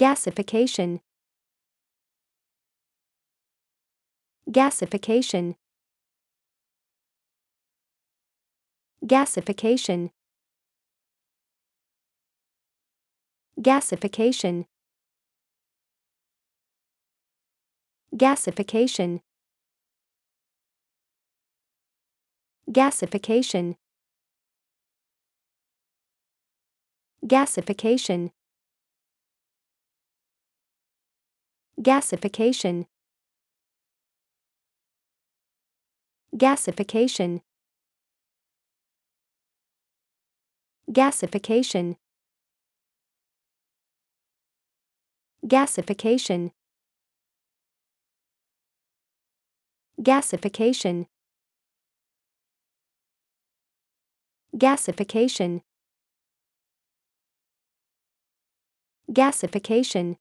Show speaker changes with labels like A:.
A: Gasification Gasification Gasification Gasification Gasification Gasification Gasification Gasification Gasification Gasification Gasification Gasification Gasification Gasification